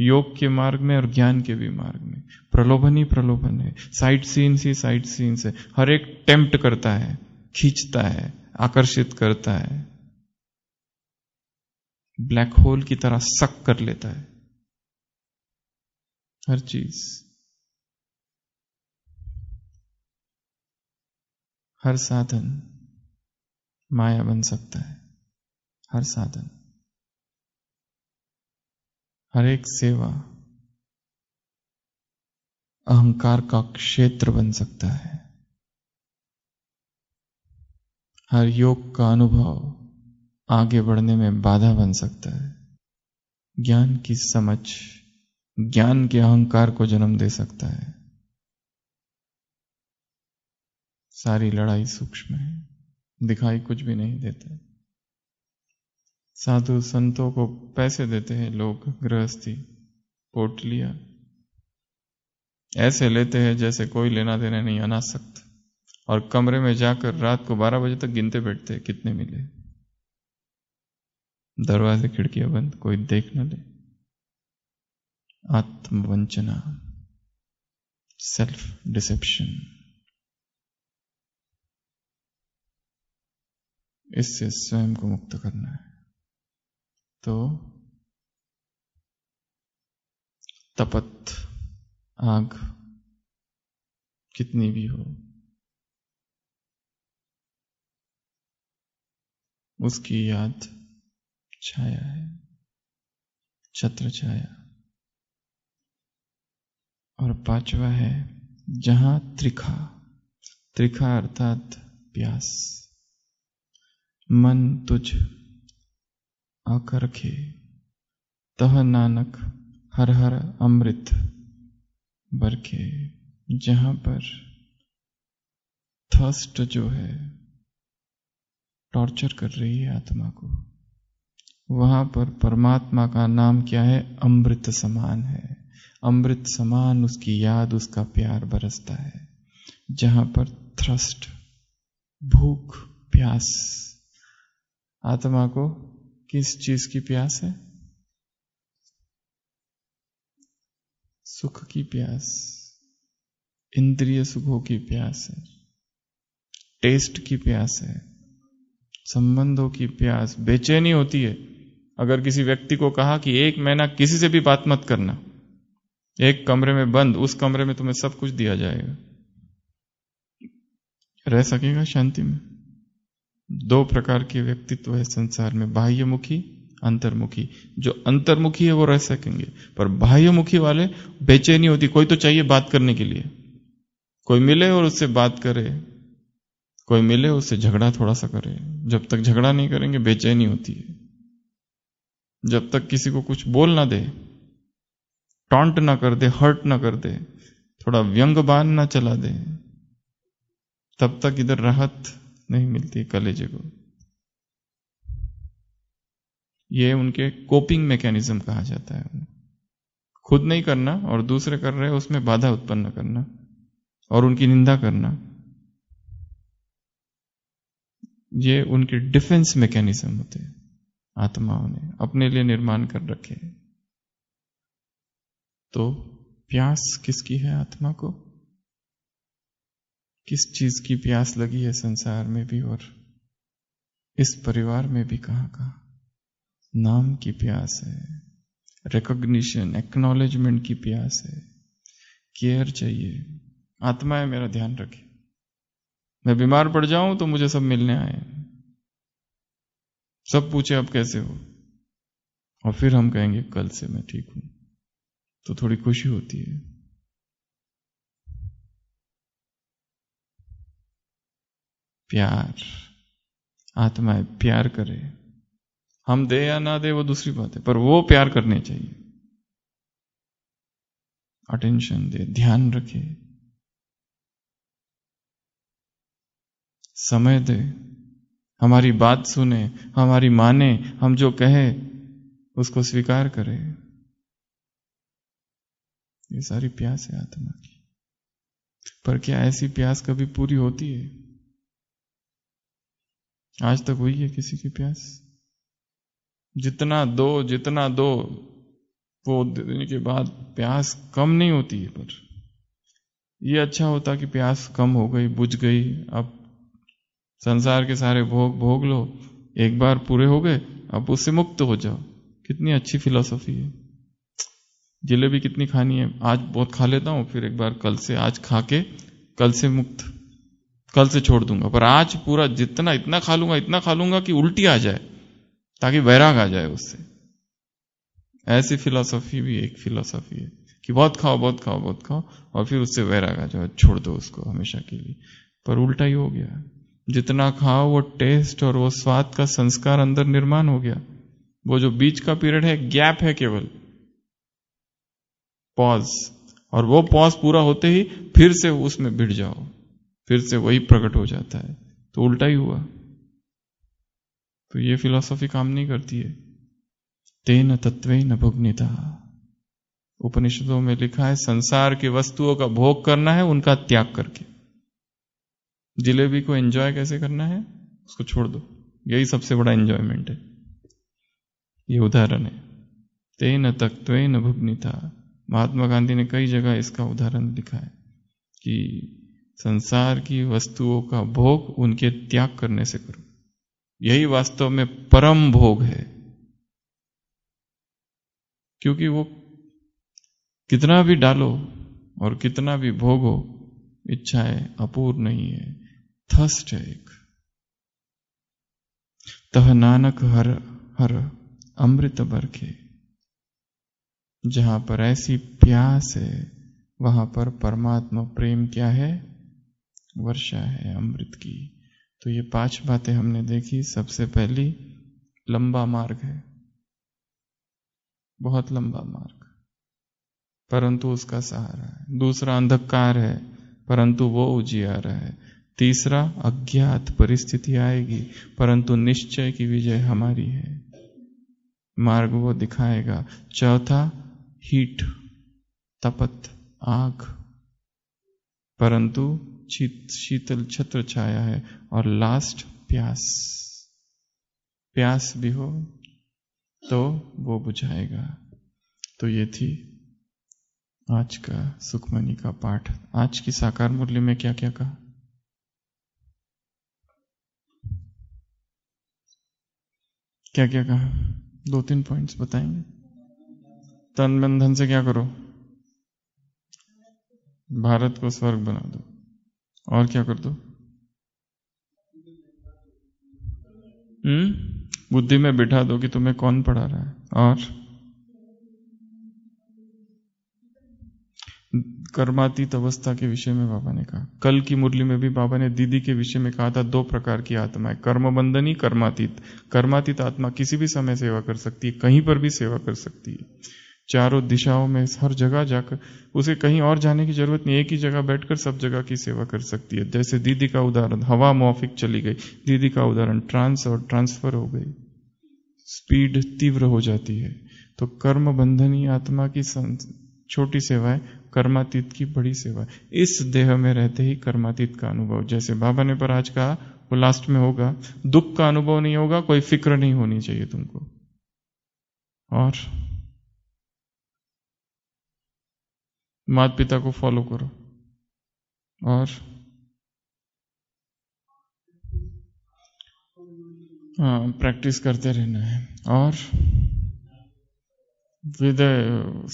योग के मार्ग में और ज्ञान के भी मार्ग में प्रलोभन ही प्रलोभन है साइड सीन्स ही साइड सीन्स है हर एक टेम्प्ट करता है खींचता है आकर्षित करता है ब्लैक होल की तरह सक कर लेता है हर चीज हर साधन माया बन सकता है हर साधन हर एक सेवा अहंकार का क्षेत्र बन सकता है हर योग का अनुभव आगे बढ़ने में बाधा बन सकता है ज्ञान की समझ ज्ञान के अहंकार को जन्म दे सकता है सारी लड़ाई सूक्ष्म है दिखाई कुछ भी नहीं देता साधु संतों को पैसे देते हैं लोग गृहस्थी पोटलिया लिया ऐसे लेते हैं जैसे कोई लेना देना नहीं अना सकता और कमरे में जाकर रात को 12 बजे तक गिनते बैठते कितने मिले दरवाजे खिड़कियां बंद कोई देख न ले आत्मवंचना सेल्फ डिसेप्शन इससे स्वयं को मुक्त करना है तो तपत आग कितनी भी हो उसकी याद छाया है छत्र छाया और पांचवा है जहां त्रिखा त्रिखा अर्थात प्यास मन तुझ आकर खे तह नानक हर हर अमृत बरखे जहां पर थर्स्ट जो है टॉर्चर कर रही है आत्मा को वहां पर परमात्मा का नाम क्या है अमृत समान है अमृत समान उसकी याद उसका प्यार बरसता है जहां पर थ्रस्ट भूख प्यास आत्मा को किस चीज की प्यास है सुख की प्यास इंद्रिय सुखों की प्यास है टेस्ट की प्यास है संबंधों की प्यास बेचैनी होती है अगर किसी व्यक्ति को कहा कि एक महीना किसी से भी बात मत करना एक कमरे में बंद उस कमरे में तुम्हें सब कुछ दिया जाएगा रह सकेगा शांति में दो प्रकार के व्यक्तित्व है संसार में बाह्यमुखी अंतर्मुखी जो अंतर्मुखी है वो रह सकेंगे पर बाह्यमुखी वाले बेचैनी होती कोई तो चाहिए बात करने के लिए कोई मिले और उससे बात करे कोई मिले उससे झगड़ा थोड़ा सा करे जब तक झगड़ा नहीं करेंगे बेचैनी होती है जब तक किसी को कुछ बोल ना दे टॉन्ट ना कर दे हर्ट ना कर दे थोड़ा व्यंग बान ना चला दे तब तक इधर राहत नहीं मिलती कलेजे को ये उनके कोपिंग मैकेनिज्म कहा जाता है खुद नहीं करना और दूसरे कर रहे उसमें बाधा उत्पन्न करना और उनकी निंदा करना ये उनके डिफेंस मैकेनिज्म होते हैं आत्माओं ने अपने लिए निर्माण कर रखे हैं तो प्यास किसकी है आत्मा को किस चीज की प्यास लगी है संसार में भी और इस परिवार में भी कहा कहां नाम की प्यास है रिकॉग्निशन एक्नॉलेजमेंट की प्यास है केयर चाहिए आत्मा है मेरा ध्यान रखे मैं बीमार पड़ जाऊं तो मुझे सब मिलने आए सब पूछे आप कैसे हो और फिर हम कहेंगे कल से मैं ठीक हूं तो थोड़ी खुशी होती है प्यार आत्माएं प्यार करे हम दे या ना दे वो दूसरी बात है पर वो प्यार करने चाहिए अटेंशन दे ध्यान रखे समय दे हमारी बात सुने हमारी माने हम जो कहे उसको स्वीकार करें ये सारी प्यास है आत्मा की पर क्या ऐसी प्यास कभी पूरी होती है आज तक हुई है किसी की प्यास जितना दो जितना दो वो देने के बाद प्यास कम नहीं होती है पर ये अच्छा होता कि प्यास कम हो गई बुझ गई अब संसार के सारे भोग भोग लो एक बार पूरे हो गए अब उससे मुक्त हो जाओ कितनी अच्छी फिलॉसफी है जलेबी कितनी खानी है आज बहुत खा लेता हूँ फिर एक बार कल से आज खा के कल से मुक्त कल से छोड़ दूंगा पर आज पूरा जितना इतना खा लूंगा इतना खा लूंगा कि उल्टी आ जाए ताकि वैराग आ जाए उससे ऐसी फिलॉसफी भी एक फिलॉसफी है कि बहुत खाओ बहुत खाओ बहुत खाओ और फिर उससे वैराग आ जाओ छोड़ दो उसको हमेशा के लिए पर उल्टा ही हो गया जितना खाओ वो टेस्ट और वो स्वाद का संस्कार अंदर निर्माण हो गया वो जो बीच का पीरियड है गैप है केवल पॉज और वो पॉज पूरा होते ही फिर से उसमें भिड़ जाओ फिर से वही प्रकट हो जाता है तो उल्टा ही हुआ तो ये फिलॉसफी काम नहीं करती है तेन तत्व न भुग्निता उपनिषदों में लिखा है संसार की वस्तुओं का भोग करना है उनका त्याग करके जिलेबी को एंजॉय कैसे करना है उसको छोड़ दो यही सबसे बड़ा एंजॉयमेंट है ये उदाहरण है तेन तत्व न भुग्निता महात्मा गांधी ने कई जगह इसका उदाहरण लिखा है कि संसार की वस्तुओं का भोग उनके त्याग करने से करो यही वास्तव में परम भोग है क्योंकि वो कितना भी डालो और कितना भी भोगो इच्छाएं अपूर्ण नहीं है थस्ट है एक तह नानक हर हर अमृत बरखे जहां पर ऐसी प्यास है वहां पर परमात्मा प्रेम क्या है वर्षा है अमृत की तो ये पांच बातें हमने देखी सबसे पहली लंबा मार्ग है बहुत लंबा मार्ग परंतु उसका सहारा है दूसरा अंधकार है परंतु वो उजियारा है तीसरा अज्ञात परिस्थिति आएगी परंतु निश्चय की विजय हमारी है मार्ग वो दिखाएगा चौथा हीट तपत आग परंतु शीतल छत्र छाया है और लास्ट प्यास प्यास भी हो तो वो बुझाएगा तो ये थी आज का सुखमणि का पाठ आज की साकार मुरली में क्या क्या कहा क्या क्या कहा दो तीन पॉइंट्स बताएंगे तन बंधन से क्या करो भारत को स्वर्ग बना दो और क्या कर दो हम्म? बुद्धि में बिठा दो कि तुम्हें कौन पढ़ा रहा है और कर्मातीत अवस्था के विषय में बाबा ने कहा कल की मुरली में भी बाबा ने दीदी के विषय में कहा था दो प्रकार की आत्मा है ही कर्मातीत कर्मातीत आत्मा किसी भी समय सेवा कर सकती है कहीं पर भी सेवा कर सकती है चारों दिशाओं में हर जगह जाकर उसे कहीं और जाने की जरूरत नहीं एक ही जगह बैठकर सब जगह की सेवा कर सकती है जैसे दीदी का उदाहरण हवा मौफिक चली गई दीदी का उदाहरण ट्रांस और ट्रांसफर हो गई स्पीड तीव्र हो जाती है तो कर्म बंधनी आत्मा की छोटी सेवाएं कर्मातीत की बड़ी सेवा इस देह में रहते ही कर्मातीत का अनुभव जैसे बाबा ने पर आज कहा वो लास्ट में होगा दुख का अनुभव नहीं होगा कोई फिक्र नहीं होनी चाहिए तुमको और माता पिता को फॉलो करो और हाँ प्रैक्टिस करते रहना है और हृदय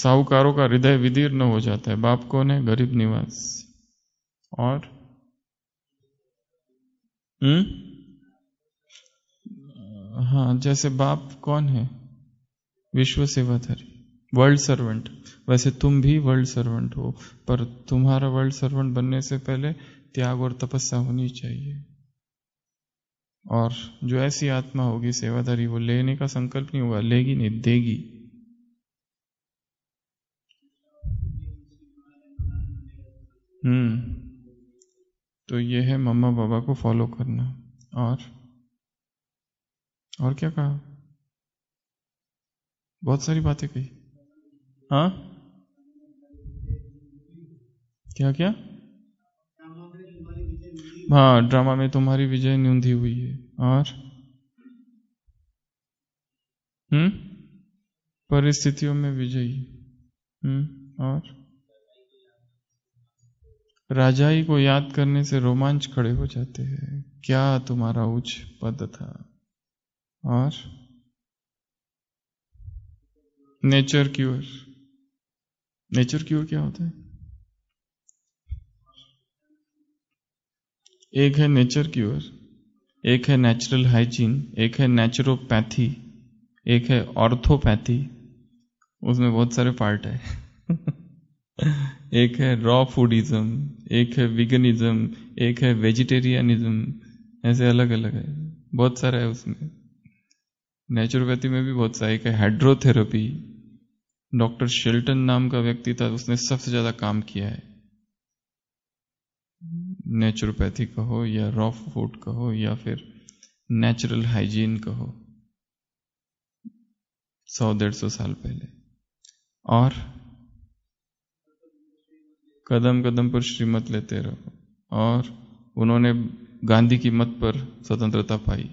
साहूकारों का हृदय विदीर्ण हो जाता है बाप कौन है गरीब निवास और हम्म हाँ जैसे बाप कौन है विश्व सेवाधारी वर्ल्ड सर्वेंट वैसे तुम भी वर्ल्ड सर्वेंट हो पर तुम्हारा वर्ल्ड सर्वेंट बनने से पहले त्याग और तपस्या होनी चाहिए और जो ऐसी आत्मा होगी सेवाधारी वो लेने का संकल्प नहीं होगा लेगी नहीं देगी हम्म तो ये है मम्मा बाबा को फॉलो करना और और क्या कहा बहुत सारी बातें कही हाँ क्या क्या हाँ ड्रामा में तुम्हारी विजय न्यूंधी हुई है और हम्म परिस्थितियों में विजयी हम्म और राजाई को याद करने से रोमांच खड़े हो जाते हैं क्या तुम्हारा उच्च पद था और नेचर क्योर नेचर क्यूर क्या होता है एक है नेचर क्योर एक है नेचुरल हाइजीन एक है नेचुरोपैथी एक है ऑर्थोपैथी उसमें बहुत सारे पार्ट है *laughs* एक है रॉ फूडिज्म एक है विगनिज्म एक है वेजिटेरियनिज्म ऐसे अलग अलग है बहुत सारा है उसमें नेचुरोपैथी में भी बहुत सारा एक है हाइड्रोथेरेपी डॉक्टर शेल्टन नाम का व्यक्ति था उसने सबसे ज़्यादा काम किया है नेचुरोपैथी कहो या रॉ फूड कहो या फिर नेचुरल हाइजीन कहो सौ डेढ़ सौ साल पहले और कदम कदम पर श्रीमत लेते रहो और उन्होंने गांधी की मत पर स्वतंत्रता पाई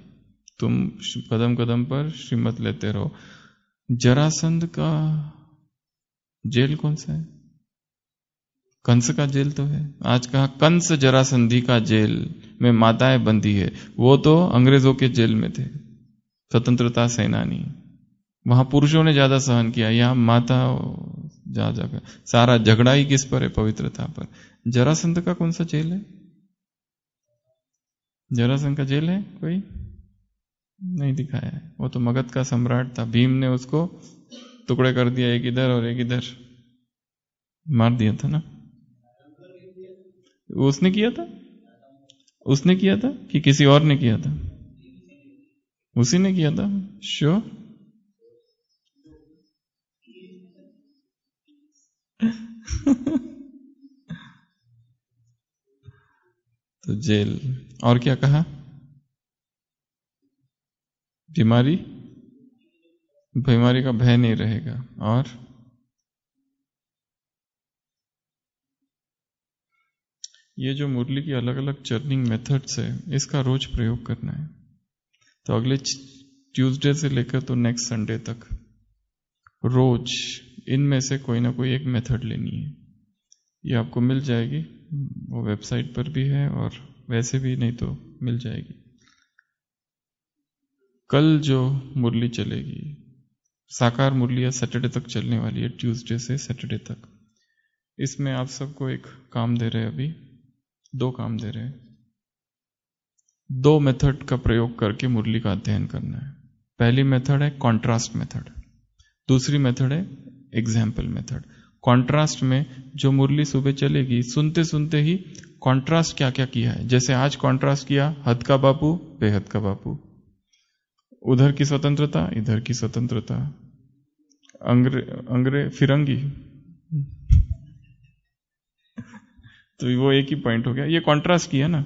तुम कदम कदम पर श्रीमत लेते रहो जरासंध का जेल कौन सा है कंस का जेल तो है आज कहा कंस जरासंधि का जेल में माताएं बंदी है वो तो अंग्रेजों के जेल में थे स्वतंत्रता सेनानी वहां पुरुषों ने ज्यादा सहन किया यहां माता जा जाकर सारा झगड़ा ही किस पर है पवित्रता पर जरासंध का कौन सा जेल है जरासंध का जेल है कोई नहीं दिखाया है वो तो मगध का सम्राट था भीम ने उसको टुकड़े कर दिया एक इधर और एक इधर मार दिया था ना उसने किया था उसने किया था कि किसी और ने किया था उसी ने किया था श्योर *laughs* तो जेल और क्या कहा बीमारी बीमारी का भय नहीं रहेगा और ये जो मुरली की अलग अलग चर्निंग मेथड्स है इसका रोज प्रयोग करना है तो अगले ट्यूसडे से लेकर तो नेक्स्ट संडे तक रोज इनमें से कोई ना कोई एक मेथड लेनी है ये आपको मिल जाएगी वो वेबसाइट पर भी है और वैसे भी नहीं तो मिल जाएगी कल जो मुरली चलेगी साकार या सैटरडे तक चलने वाली है ट्यूसडे से सैटरडे तक इसमें आप सबको एक काम दे रहे हैं अभी दो काम दे रहे हैं दो मेथड का प्रयोग करके मुरली का अध्ययन करना है पहली मेथड है कॉन्ट्रास्ट मेथड दूसरी मेथड है एग्जाम्पल मेथड कॉन्ट्रास्ट में जो मुरली सुबह चलेगी सुनते सुनते ही कॉन्ट्रास्ट क्या क्या किया है जैसे आज कॉन्ट्रास्ट किया हद का बापू बेहद का बापू उधर की स्वतंत्रता इधर की स्वतंत्रता अंग्रे अंग्रे फिरंगी तो वो एक ही पॉइंट हो गया ये कॉन्ट्रास्ट किया ना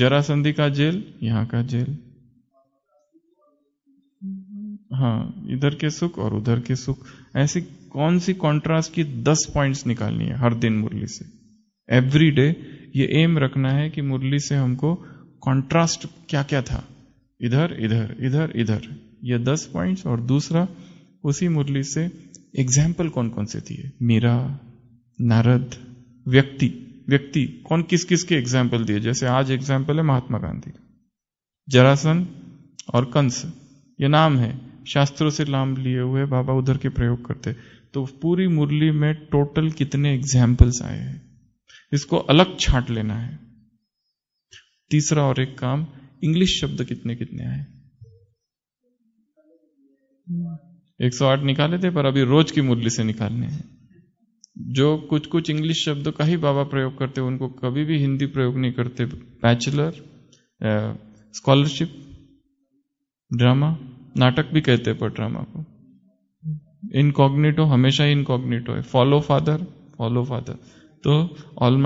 जरासंधि का जेल यहाँ का जेल हाँ इधर के सुख और उधर के सुख ऐसी कौन सी कॉन्ट्रास्ट की दस पॉइंट्स निकालनी है हर दिन मुरली से एवरी डे ये एम रखना है कि मुरली से हमको कॉन्ट्रास्ट क्या क्या था इधर इधर इधर इधर ये दस पॉइंट्स और दूसरा उसी मुरली से एग्जाम्पल कौन कौन से थी मीरा नारद व्यक्ति व्यक्ति कौन किस किस के एग्जाम्पल दिए जैसे आज एग्जाम्पल है महात्मा गांधी का जरासन और कंस ये नाम है शास्त्रों से नाम लिए हुए बाबा उधर के प्रयोग करते तो पूरी मुरली में टोटल कितने एग्जाम्पल्स आए हैं इसको अलग छांट लेना है तीसरा और एक काम इंग्लिश शब्द कितने कितने आए 108 निकाले थे पर अभी रोज की मुरली से निकालने हैं जो कुछ कुछ इंग्लिश शब्दों का ही बाबा प्रयोग करते उनको कभी भी हिंदी प्रयोग नहीं करते बैचलर स्कॉलरशिप ड्रामा नाटक भी कहते हैं पर ड्रामा को इनकॉग्निटो हमेशा ही इनकॉग्निटो है फॉलो फादर फॉलो फादर तो ऑल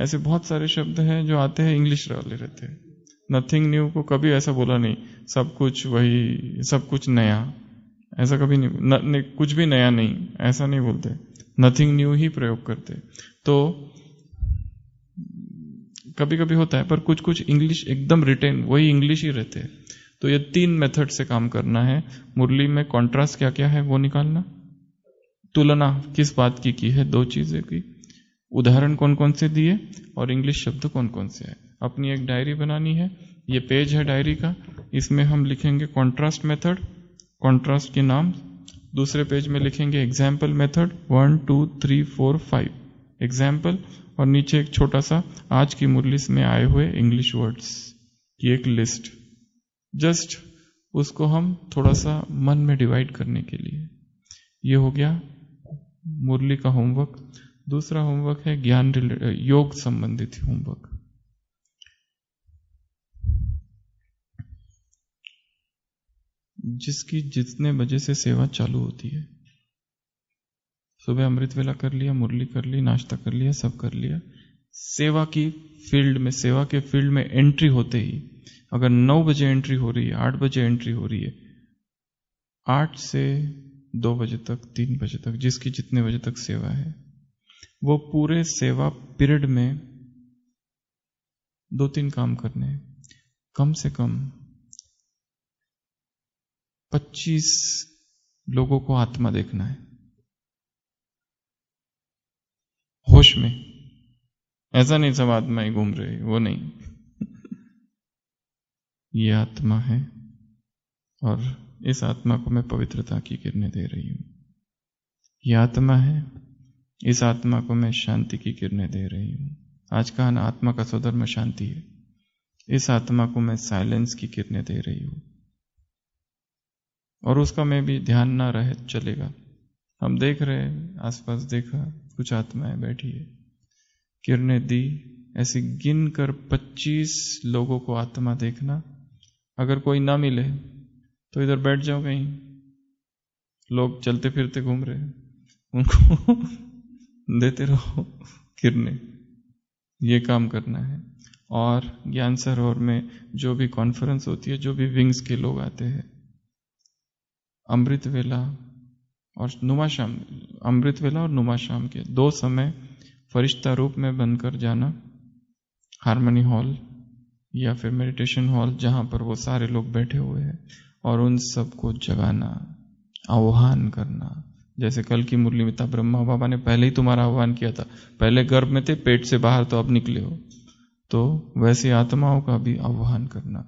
ऐसे बहुत सारे शब्द हैं जो आते हैं इंग्लिश वाले रहते हैं नथिंग न्यू को कभी ऐसा बोला नहीं सब कुछ वही सब कुछ नया ऐसा कभी नहीं न, न, कुछ भी नया नहीं ऐसा नहीं बोलते नथिंग न्यू ही प्रयोग करते तो कभी कभी होता है पर कुछ कुछ इंग्लिश एकदम रिटेन वही इंग्लिश ही रहते हैं तो ये तीन मेथड से काम करना है मुरली में कॉन्ट्रास्ट क्या क्या है वो निकालना तुलना किस बात की की है दो चीजें की उदाहरण कौन कौन से दिए और इंग्लिश शब्द कौन कौन से है अपनी एक डायरी बनानी है ये पेज है डायरी का इसमें हम लिखेंगे कॉन्ट्रास्ट मेथड कॉन्ट्रास्ट के नाम दूसरे पेज में लिखेंगे example method one two three four five example और नीचे एक छोटा सा आज की मुरलिस में आए हुए इंग्लिश वर्ड्स की एक लिस्ट जस्ट उसको हम थोड़ा सा मन में डिवाइड करने के लिए ये हो गया मुरली का होमवर्क दूसरा होमवर्क है ज्ञान योग संबंधित होमवर्क जिसकी जितने बजे से सेवा चालू होती है सुबह अमृत वेला कर लिया मुरली कर ली नाश्ता कर लिया सब कर लिया सेवा की फील्ड में सेवा के फील्ड में एंट्री होते ही अगर नौ बजे एंट्री हो रही है आठ बजे एंट्री हो रही है आठ से दो बजे तक तीन बजे तक जिसकी जितने बजे तक सेवा है वो पूरे सेवा पीरियड में दो तीन काम करने हैं कम से कम 25 लोगों को आत्मा देखना है होश में ऐसा नहीं सब आत्मा ही घूम रहे वो नहीं *laughs* ये आत्मा है और इस आत्मा को मैं पवित्रता की किरणें दे रही हूं यह आत्मा है इस आत्मा को मैं शांति की किरणें दे रही हूं आज का आत्मा का स्वधर्म शांति है इस आत्मा को मैं साइलेंस की किरणें दे रही हूं और उसका में भी ध्यान ना रहे चलेगा हम देख रहे हैं आसपास देखा कुछ आत्माएं बैठी है किरणें दी ऐसे गिन कर पच्चीस लोगों को आत्मा देखना अगर कोई ना मिले तो इधर बैठ जाओ कहीं लोग चलते फिरते घूम रहे उनको *laughs* देते रहो किरणें ये काम करना है और ज्ञान सरोवर में जो भी कॉन्फ्रेंस होती है जो भी विंग्स के लोग आते हैं अमृत वेला और नुमा शाम अमृत वेला और नुमा शाम के दो समय फरिश्ता रूप में बनकर जाना हारमोनी हॉल या फिर मेडिटेशन हॉल जहां पर वो सारे लोग बैठे हुए हैं और उन सबको जगाना आह्वान करना जैसे कल की मुरली में था ब्रह्मा बाबा ने पहले ही तुम्हारा आह्वान किया था पहले गर्भ में थे पेट से बाहर तो अब निकले हो तो वैसे आत्माओं का भी आह्वान करना